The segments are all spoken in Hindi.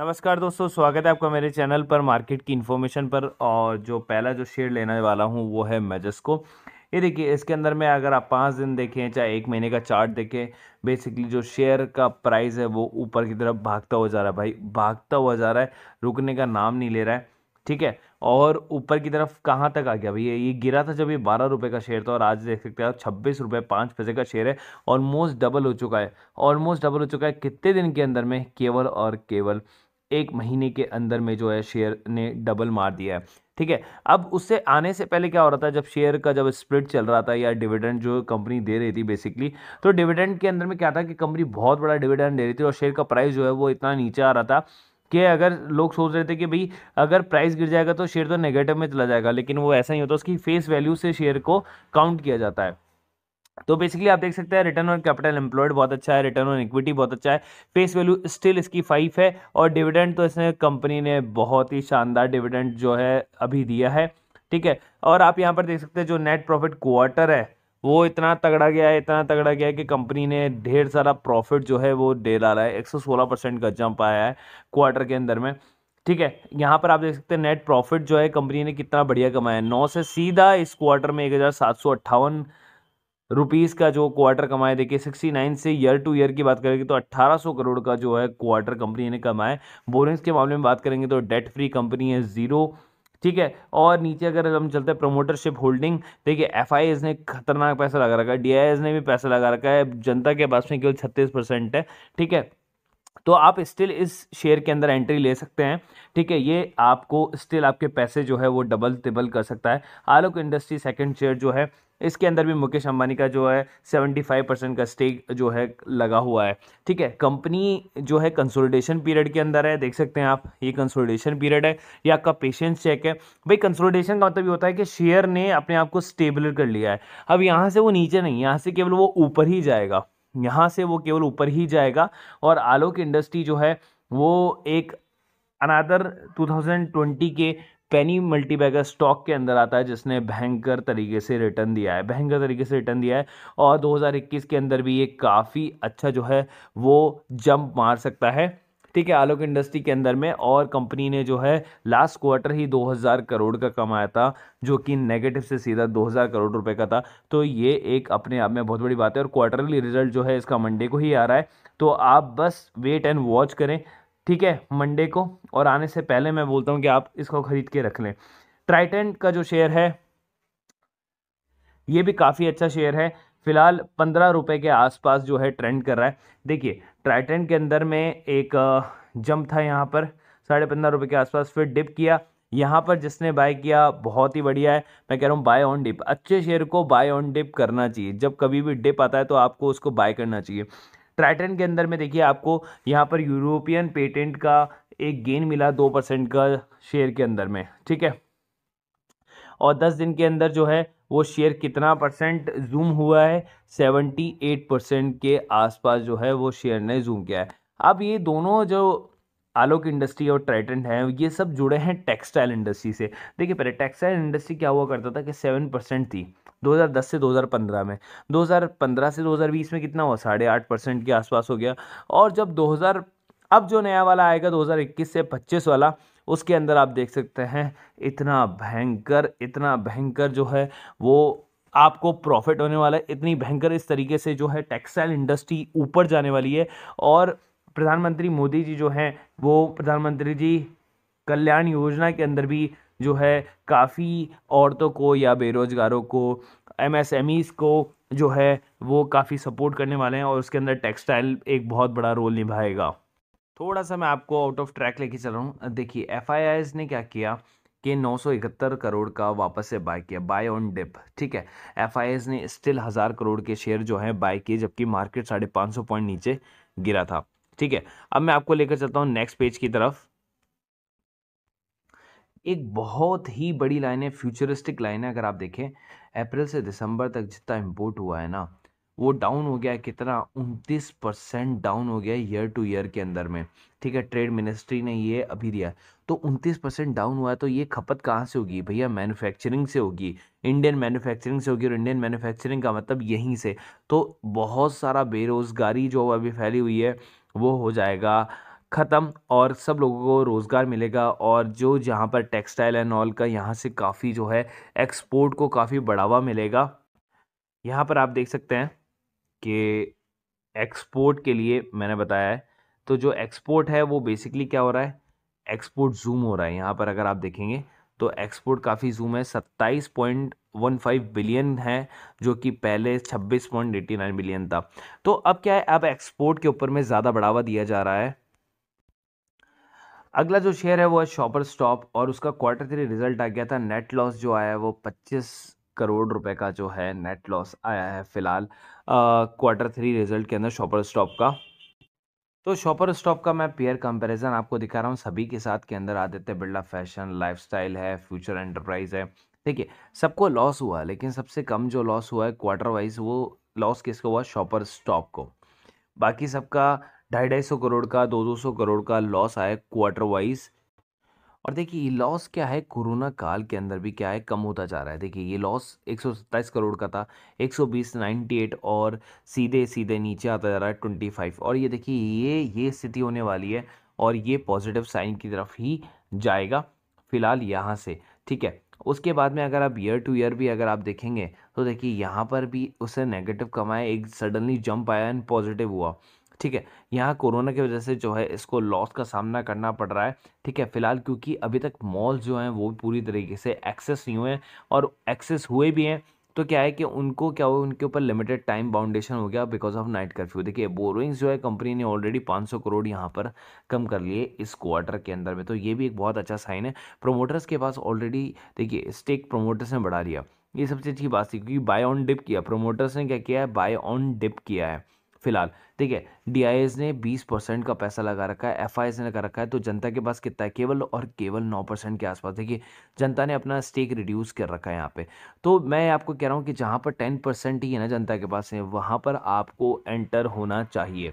नमस्कार दोस्तों स्वागत है आपका मेरे चैनल पर मार्केट की इन्फॉर्मेशन पर और जो पहला जो शेयर लेने वाला हूँ वो है मेजस्को ये देखिए इसके अंदर में अगर आप पाँच दिन देखें चाहे एक महीने का चार्ट देखें बेसिकली जो शेयर का प्राइस है वो ऊपर की तरफ भागता हुआ जा रहा है भाई भागता हुआ जा रहा है रुकने का नाम नहीं ले रहा है ठीक है और ऊपर की तरफ कहाँ तक आ गया भैया ये गिरा था जब ये बारह रुपये का शेयर था और आज देख सकते हैं आप छब्बीस रुपये पाँच पैसे का शेयर है ऑलमोस्ट डबल हो चुका है ऑलमोस्ट डबल हो चुका है कितने दिन के अंदर में केवल और केवल एक महीने के अंदर में जो है शेयर ने डबल मार दिया है ठीक है अब उससे आने से पहले क्या हो रहा था जब शेयर का जब स्प्लिट चल रहा था या डिविडेंड जो कंपनी दे रही थी बेसिकली तो डिविडेंड के अंदर में क्या था कि कंपनी बहुत बड़ा डिविडेंड दे रही थी और शेयर का प्राइस जो है वो इतना नीचे आ रहा था कि अगर लोग सोच रहे थे कि भाई अगर प्राइस गिर जाएगा तो शेयर तो नेगेटिव में चला जाएगा लेकिन वो ऐसा नहीं होता उसकी फेस वैल्यू से शेयर को काउंट किया जाता है तो बेसिकली आप देख सकते हैं रिटर्न ऑन कैपिटल एम्प्लॉयड बहुत अच्छा है रिटर्न ऑन इक्विटी बहुत अच्छा है फेस वैल्यू स्टिल इसकी फाइव है और डिविडेंड तो इसने कंपनी ने बहुत ही शानदार डिविडेंड जो है अभी दिया है ठीक है और आप यहाँ पर देख सकते हैं जो नेट प्रॉफिट क्वार्टर है वो इतना तगड़ा गया है इतना तगड़ा गया है कि कंपनी ने ढेर सारा प्रॉफिट जो है वो दे रहा है एक परसेंट का जंप आया है क्वार्टर के अंदर में ठीक है यहाँ पर आप देख सकते हैं नेट प्रॉफिट जो है कंपनी ने कितना बढ़िया कमाया है नौ से सीधा इस क्वार्टर में एक हज़ार सात सौ अट्ठावन रुपीस का जो क्वार्टर कमाया देखिए 69 से ईयर टू ईयर की बात करेंगे तो 1800 करोड़ का जो है क्वार्टर कंपनी ने कमाया बोरिंग्स के मामले में बात करेंगे तो डेट फ्री कंपनी है ज़ीरो ठीक है और नीचे अगर हम चलते हैं प्रमोटरशिप होल्डिंग देखिए एफ ने खतरनाक पैसा लगा रखा है डी ने भी पैसा लगा रखा है जनता के पास में केवल छत्तीस परसेंट है ठीक है तो आप स्टिल इस शेयर के अंदर एंट्री ले सकते हैं ठीक है ये आपको स्टिल आपके पैसे जो है वो डबल टिबल कर सकता है आलोक इंडस्ट्री सेकंड शेयर जो है इसके अंदर भी मुकेश अंबानी का जो है 75 परसेंट का स्टेक जो है लगा हुआ है ठीक है कंपनी जो है कंसोलिडेशन पीरियड के अंदर है देख सकते हैं आप ये कंसोलिडेशन पीरियड है ये आपका पेशेंस चेक है भाई कंसोलिडेशन का मतलब ये होता है कि शेयर ने अपने आप को स्टेबल कर लिया है अब यहाँ से वो नीचे नहीं यहाँ से केवल वो ऊपर ही जाएगा यहाँ से वो केवल ऊपर ही जाएगा और आलोक इंडस्ट्री जो है वो एक अनादर 2020 के पेनी मल्टीबैगर स्टॉक के अंदर आता है जिसने भयंकर तरीके से रिटर्न दिया है भयंकर तरीके से रिटर्न दिया है और 2021 के अंदर भी ये काफ़ी अच्छा जो है वो जंप मार सकता है ठीक है आलोक इंडस्ट्री के अंदर में और कंपनी ने जो है लास्ट क्वार्टर ही 2000 करोड़ का कमाया था जो कि नेगेटिव से सीधा 2000 करोड़ रुपए का था तो ये एक अपने आप में बहुत बड़ी बात है और क्वार्टरली रिजल्ट जो है इसका मंडे को ही आ रहा है तो आप बस वेट एंड वॉच करें ठीक है मंडे को और आने से पहले मैं बोलता हूँ कि आप इसको ख़रीद के रख लें ट्राइटेंट का जो शेयर है ये भी काफ़ी अच्छा शेयर है फिलहाल पंद्रह रुपये के आसपास जो है ट्रेंड कर रहा है देखिए ट्राइटेंट के अंदर में एक जंप था यहाँ पर साढ़े पंद्रह रुपये के आसपास फिर डिप किया यहाँ पर जिसने बाय किया बहुत ही बढ़िया है मैं कह रहा हूँ बाय ऑन डिप अच्छे शेयर को बाय ऑन डिप करना चाहिए जब कभी भी डिप आता है तो आपको उसको बाय करना चाहिए ट्राइटन के अंदर में देखिए आपको यहाँ पर यूरोपियन पेटेंट का एक गेन मिला दो परसेंट का शेयर के अंदर में ठीक है और दस दिन के अंदर जो है वो शेयर कितना परसेंट जूम हुआ है सेवेंटी एट परसेंट के आसपास जो है वो शेयर ने जूम किया है अब ये दोनों जो आलोक इंडस्ट्री और ट्राइटेंट हैं ये सब जुड़े हैं टेक्सटाइल इंडस्ट्री से देखिए पहले टेक्सटाइल इंडस्ट्री क्या हुआ करता था कि सेवन परसेंट थी 2010 से 2015 में 2015 से 2020 में कितना हुआ साढ़े आठ परसेंट के आसपास हो गया और जब 2000 अब जो नया वाला आएगा 2021 से 25 वाला उसके अंदर आप देख सकते हैं इतना भयंकर इतना भयंकर जो है वो आपको प्रॉफिट होने वाला है इतनी भयंकर इस तरीके से जो है टेक्सटाइल इंडस्ट्री ऊपर जाने वाली है और प्रधानमंत्री मोदी जी जो हैं वो प्रधानमंत्री जी कल्याण योजना के अंदर भी जो है काफ़ी औरतों को या बेरोज़गारों को ईस को जो है वो काफ़ी सपोर्ट करने वाले हैं और उसके अंदर टेक्सटाइल एक बहुत बड़ा रोल निभाएगा थोड़ा सा मैं आपको आउट ऑफ ट्रैक लेके चल रहा हूँ देखिए एफ ने क्या किया कि 971 करोड़ का वापस से बाय किया बाय ऑन डिप ठीक है एफ ने स्टिल हज़ार करोड़ के शेयर जो है बाय किए जबकि मार्केट साढ़े पाँच सौ पॉइंट नीचे गिरा था ठीक है अब मैं आपको लेकर चलता हूँ नेक्स्ट पेज की तरफ एक बहुत ही बड़ी लाइन है फ्यूचरिस्टिक लाइन है अगर आप देखें अप्रैल से दिसंबर तक जितना इम्पोर्ट हुआ है ना वो डाउन हो गया है कितना उनतीस परसेंट डाउन हो गया ईयर टू ईयर के अंदर में ठीक है ट्रेड मिनिस्ट्री ने ये अभी दिया तो उनतीस परसेंट डाउन हुआ है तो ये खपत कहाँ से होगी भैया मैन्युफैक्चरिंग से होगी इंडियन मैन्युफैक्चरिंग से होगी और इंडियन मैन्युफैक्चरिंग का मतलब यहीं से तो बहुत सारा बेरोज़गारी जो अभी फैली हुई है वो हो जाएगा ख़त्म और सब लोगों को रोज़गार मिलेगा और जो जहाँ पर टेक्सटाइल एंड ऑल का यहाँ से काफ़ी जो है एक्सपोर्ट को काफ़ी बढ़ावा मिलेगा यहाँ पर आप देख सकते हैं कि एक्सपोर्ट के लिए मैंने बताया है तो जो एक्सपोर्ट है वो बेसिकली क्या हो रहा है एक्सपोर्ट जूम हो रहा है यहाँ पर अगर आप देखेंगे तो एक्सपोर्ट काफ़ी जूम है सत्ताईस पॉइंट वन फाइव बिलियन है जो कि पहले छब्बीस पॉइंट एट्टी नाइन बिलियन था तो अब क्या है अब एक्सपोर्ट के ऊपर में ज़्यादा बढ़ावा दिया जा रहा है अगला जो शेयर है वो है शॉपर स्टॉप और उसका क्वार्टर थ्री रिजल्ट आ गया था नेट लॉस जो आया है वो पच्चीस करोड़ रुपए का जो है नेट लॉस आया है फिलहाल क्वार्टर थ्री रिजल्ट के अंदर शॉपर स्टॉप का तो शॉपर स्टॉप का मैं पेयर कंपैरिजन आपको दिखा रहा हूँ सभी के साथ के अंदर आदित्य बिरला फैशन लाइफ है फ्यूचर एंटरप्राइज है ठीक है सबको लॉस हुआ लेकिन सबसे कम जो लॉस हुआ है क्वार्टर वाइज वो लॉस किसको हुआ शॉपर स्टॉप को बाकी सबका ढाई ढाई सौ करोड़ का दो दो सौ करोड़ का लॉस आया क्वार्टर वाइज और देखिए ये लॉस क्या है कोरोना काल के अंदर भी क्या है कम होता जा रहा है देखिए ये लॉस सत्ताईस करोड़ का था 120 98 और सीधे सीधे नीचे आता जा रहा है 25 और ये देखिए ये ये स्थिति होने वाली है और ये पॉजिटिव साइन की तरफ ही जाएगा फिलहाल यहाँ से ठीक है उसके बाद में अगर आप ईयर टू ईयर भी अगर आप देखेंगे तो देखिए यहाँ पर भी उसे नेगेटिव कमाया एक सडनली जंप आया एंड पॉजिटिव हुआ ठीक है यहाँ कोरोना की वजह से जो है इसको लॉस का सामना करना पड़ रहा है ठीक है फिलहाल क्योंकि अभी तक मॉल जो हैं वो पूरी तरीके से एक्सेस नहीं हुए हैं और एक्सेस हुए भी हैं तो क्या है कि उनको क्या हुआ उनके ऊपर लिमिटेड टाइम बाउंडेशन हो गया बिकॉज ऑफ नाइट कर्फ्यू देखिए बोरोइंग्स जो है कंपनी ने ऑलरेडी 500 करोड़ यहाँ पर कम कर लिए इस क्वार्टर के अंदर में तो ये भी एक बहुत अच्छा साइन है प्रोमोटर्स के पास ऑलरेडी देखिए स्टेक प्रोमोटर्स ने बढ़ा लिया ये सबसे अच्छी बात थी क्योंकि बाय ऑन डिप किया प्रोमोटर्स ने क्या किया है बाय ऑन डिप किया है फिलहाल ठीक है डी ने 20 परसेंट का पैसा लगा रखा है एफ ने लगा रखा है तो जनता के पास कितना है केवल और केवल 9 परसेंट के आसपास देखिए जनता ने अपना स्टेक रिड्यूस कर रखा है यहाँ पे तो मैं आपको कह रहा हूँ कि जहाँ पर 10 परसेंट ही है ना जनता के पास है वहाँ पर आपको एंटर होना चाहिए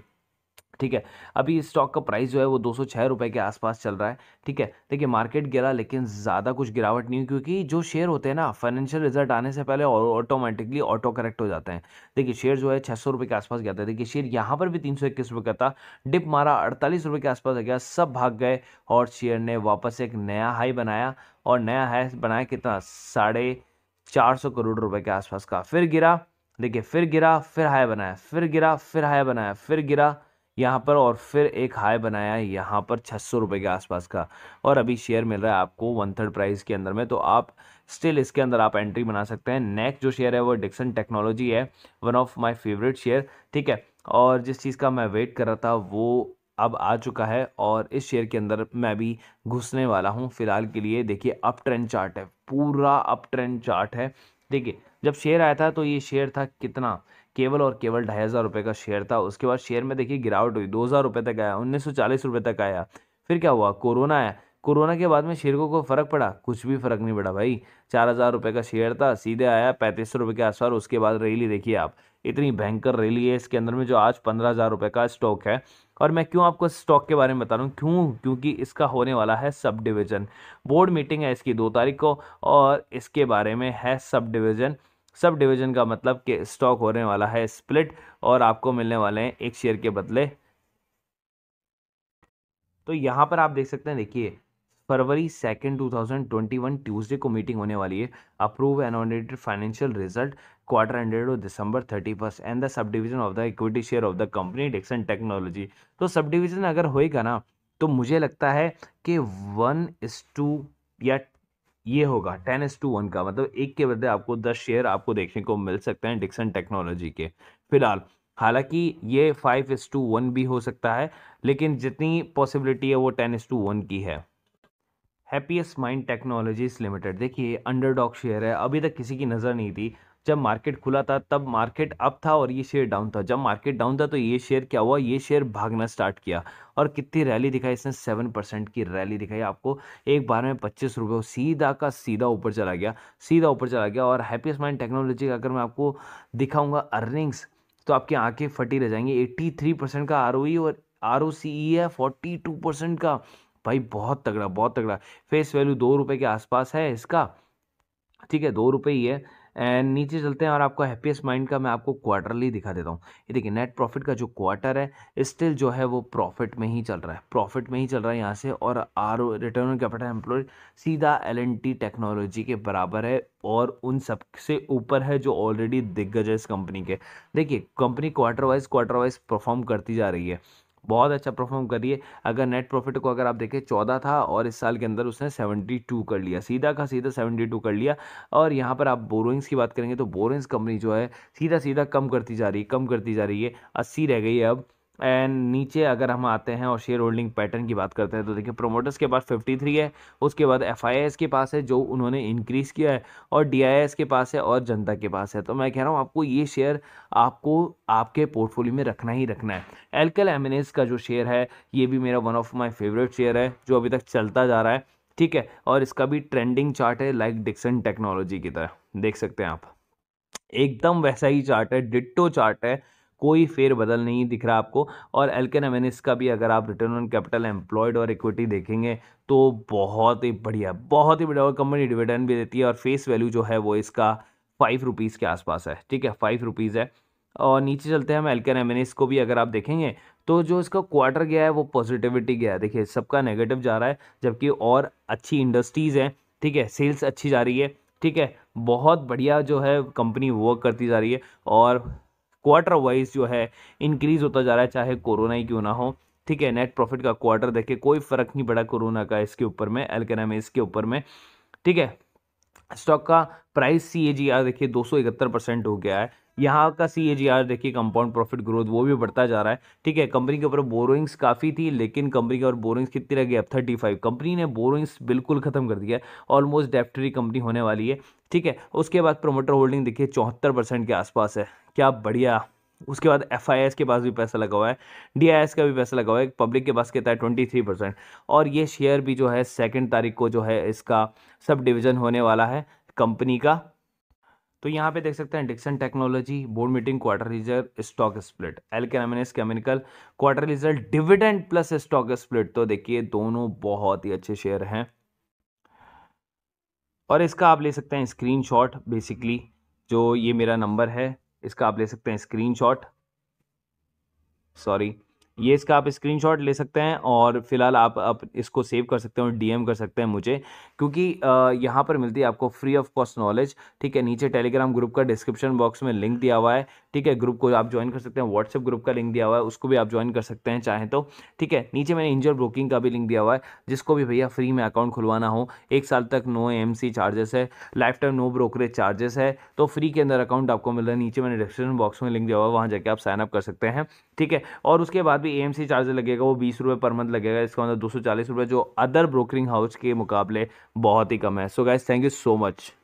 ठीक है अभी इस स्टॉक का प्राइस जो है वो दो सौ के आसपास चल रहा है ठीक है देखिए मार्केट गिरा लेकिन ज़्यादा कुछ गिरावट नहीं हुई क्योंकि जो शेयर होते हैं ना फाइनेंशियल रिजल्ट आने से पहले ऑटोमेटिकली ऑटो करेक्ट हो जाते हैं देखिए शेयर जो है छः सौ के आसपास गया था देखिए शेयर यहाँ पर भी तीन सौ इक्कीस का था डिप मारा अड़तालीस रुपये के आसपास गया सब भाग गए और शेयर ने वापस एक नया हाई बनाया और नया हाई बनाया कितना साढ़े चार सौ करोड़ रुपए के आसपास का फिर गिरा देखिए फिर गिरा फिर हाई बनाया फिर गिरा फिर हाई बनाया फिर गिरा यहाँ पर और फिर एक हाई बनाया है यहाँ पर छः सौ रुपये के आसपास का और अभी शेयर मिल रहा है आपको वन थर्ड प्राइस के अंदर में तो आप स्टिल इसके अंदर आप एंट्री बना सकते हैं नेक्स्ट जो शेयर है वो डिक्सन टेक्नोलॉजी है one of my favourite share ठीक है और जिस चीज़ का मैं वेट कर रहा था वो अब आ चुका है और इस शेयर के अंदर मैं भी घुसने वाला हूँ फिलहाल के लिए देखिए अप ट्रेंड चार्ट है पूरा अप ट्रेंड चार्ट है देखिए जब शेयर आया था तो ये शेयर था कितना केवल और केवल ढाई हज़ार रुपये का शेयर था उसके बाद शेयर में देखिए गिरावट हुई दो हज़ार रुपये तक आया उन्नीस सौ चालीस रुपये तक आया फिर क्या हुआ कोरोना आया कोरोना के बाद में शेयर को कोई फ़र्क पड़ा कुछ भी फ़र्क नहीं पड़ा भाई चार हज़ार रुपये का शेयर था सीधे आया पैंतीस सौ रुपये के आसपास उसके बाद रैली देखिए आप इतनी भयंकर रैली है इसके अंदर में जो आज पंद्रह हज़ार रुपये का स्टॉक है और मैं क्यों आपको स्टॉक के बारे में बता रहा हूँ क्यों क्योंकि इसका होने वाला है सब डिवीज़न बोर्ड मीटिंग है इसकी दो तारीख को और इसके बारे में है सब डिवीज़न सब डिवीज़न का मतलब कि स्टॉक होने वाला है स्प्लिट और आपको मिलने वाले हैं एक शेयर के बदले तो यहाँ पर आप देख सकते हैं देखिए February second two thousand twenty one Tuesday को मीटिंग होने वाली है approve and financial result quarter ended December thirty first and the subdivision of the equity share of the company Dixon Technology तो सब डिवीजन अगर होएगा ना तो मुझे लगता है कि वन इस टू या ये होगा टेन एस टू वन का मतलब एक के बदले आपको दस शेयर आपको देखने को मिल सकते हैं डिक्सन टेक्नोलॉजी के फिलहाल हालांकि ये फाइव एस टू वन भी हो सकता है लेकिन जितनी पॉसिबिलिटी है वो टेन एस टू वन की है हैप्पीएस्ट माइंड टेक्नोलॉजीज लिमिटेड देखिए अंडरडॉग शेयर है अभी तक किसी की नज़र नहीं थी जब मार्केट खुला था तब मार्केट अप था और ये शेयर डाउन था जब मार्केट डाउन था तो ये शेयर क्या हुआ ये शेयर भागना स्टार्ट किया और कितनी रैली दिखाई इसने सेवन परसेंट की रैली दिखाई आपको एक बार में पच्चीस रुपये सीधा का सीधा ऊपर चला गया सीधा ऊपर चला गया और हैप्पीस्ट माइंड टेक्नोलॉजी का अगर मैं आपको दिखाऊंगा अर्निंग्स तो आपकी आंखें फटी रह जाएंगी एट्टी थ्री परसेंट का आर e और आर ओ सी ई है फोर्टी टू परसेंट का भाई बहुत तगड़ा बहुत तगड़ा फेस वैल्यू दो रुपये के आसपास है इसका ठीक है दो रुपये ही है एंड नीचे चलते हैं और आपको हैप्पीस्ट माइंड का मैं आपको क्वार्टरली दिखा देता हूँ ये देखिए नेट प्रॉफिट का जो क्वार्टर है स्टिल जो है वो प्रॉफिट में ही चल रहा है प्रॉफिट में ही चल रहा है यहाँ से और R return on capital employ सीधा एल टेक्नोलॉजी के बराबर है और उन सब से ऊपर है जो ऑलरेडी दिग्गज है इस कंपनी के देखिए company quarter wise quarter wise perform करती जा रही है बहुत अच्छा परफॉर्म कर रही है अगर नेट प्रॉफिट को अगर आप देखें चौदह था और इस साल के अंदर उसने सेवेंटी टू कर लिया सीधा का सीधा सेवेंटी टू कर लिया और यहाँ पर आप बोरोइंग्स की बात करेंगे तो बोरोइंग्स कंपनी जो है सीधा सीधा कम करती जा रही है कम करती जा रही है अस्सी रह गई है अब एंड नीचे अगर हम आते हैं और शेयर होल्डिंग पैटर्न की बात करते हैं तो देखिए प्रोमोटर्स के पास 53 है उसके बाद एफ के पास है जो उन्होंने इंक्रीज़ किया है और डी के पास है और जनता के पास है तो मैं कह रहा हूँ आपको ये शेयर आपको आपके पोर्टफोलियो में रखना ही रखना है एलकल एम का जो शेयर है ये भी मेरा one of my favourite share है जो अभी तक चलता जा रहा है ठीक है और इसका भी ट्रेंडिंग चार्ट है लाइक डिक्सन टेक्नोलॉजी की तरह देख सकते हैं आप एकदम वैसा ही चार्ट है डिट्टो चार्ट है कोई फेर बदल नहीं दिख रहा आपको और एल के नवेनिस का भी अगर आप रिटर्न ऑन कैपिटल एम्प्लॉयड और इक्विटी देखेंगे तो बहुत ही बढ़िया बहुत ही बढ़िया और कंपनी डिविडेंड भी देती है और फेस वैल्यू जो है वो इसका फाइव रुपीज़ के आसपास है ठीक है फाइव रुपीज़ है और नीचे चलते हैं हम एल्कन एमिनिस को भी अगर आप देखेंगे तो जो इसका क्वार्टर गया है वो पॉजिटिविटी गया है देखिए सबका नेगेटिव जा रहा है जबकि और अच्छी इंडस्ट्रीज़ हैं ठीक है सेल्स अच्छी जा रही है ठीक है बहुत बढ़िया जो है कंपनी वर्क करती जा रही है और क्वार्टर वाइज जो है इंक्रीज होता जा रहा है चाहे कोरोना ही क्यों ना हो ठीक है नेट प्रॉफिट का क्वार्टर देखिए कोई फर्क नहीं पड़ा कोरोना का इसके ऊपर में में के ऊपर में ठीक है स्टॉक का price C A G R देखिए दो सौ इकहत्तर परसेंट हो गया है यहाँ का सी ए जी आर देखिए कंपाउंड प्रॉफिट ग्रोथ वो भी बढ़ता जा रहा है ठीक है कंपनी के ऊपर बोरोइंग्स काफ़ी थी लेकिन कंपनी के ऊपर बोरोइंग्स कितनी रह गई अब थर्टी फाइव कंपनी ने बोरोइंग्स बिल्कुल खत्म कर दिया है ऑलमोस्ट डेप्टरी कंपनी होने वाली है ठीक है उसके बाद प्रोमोटर होल्डिंग देखिए चौहत्तर परसेंट के आसपास है क्या बढ़िया उसके बाद एफ के पास भी पैसा लगा हुआ है डी का भी पैसा लगा हुआ है पब्लिक के पास कहता है ट्वेंटी थ्री परसेंट और ये शेयर भी जो है सेकेंड तारीख को जो है इसका सब डिवीज़न होने वाला है कंपनी का तो यहाँ पे देख सकते हैं Dixon Technology board meeting quarter result stock split Alkyl Amines Chemical quarter result dividend plus stock split तो देखिए दोनों बहुत ही अच्छे शेयर हैं और इसका आप ले सकते हैं स्क्रीनशॉट बेसिकली जो ये मेरा नंबर है इसका आप ले सकते हैं स्क्रीनशॉट सॉरी ये इसका आप स्क्रीनशॉट ले सकते हैं और फिलहाल आप आप इसको सेव कर सकते हैं और डीएम कर सकते हैं मुझे क्योंकि यहाँ पर मिलती है आपको फ्री ऑफ कॉस्ट नॉलेज ठीक है नीचे टेलीग्राम ग्रुप का डिस्क्रिप्शन बॉक्स में लिंक दिया हुआ है ठीक है ग्रुप को आप ज्वाइन कर सकते हैं व्हाट्सएप ग्रुप का लिंक दिया हुआ है उसको भी आप ज्वाइन कर सकते हैं चाहें तो ठीक है नीचे मैंने इंजर ब्रोकिंग का भी लिंक दिया हुआ है जिसको भी भैया फ्री में अकाउंट खुलवाना हो एक साल तक नो एम चार्जेस है lifetime no brokerage charges है तो फ्री के अंदर अकाउंट आपको मिल रहा है नीचे मैंने डिस्क्रिप्शन बॉक्स में लिंक दिया हुआ है वहाँ जाके आप साइनअप कर सकते हैं ठीक है और उसके बाद भी ए चार्ज लगेगा वो बीस रुपये पर मंथ लगेगा इसका मतलब दो सौ चालीस जो अदर ब्रोकरिंग हाउस के मुकाबले बहुत ही कम है so guys thank you so much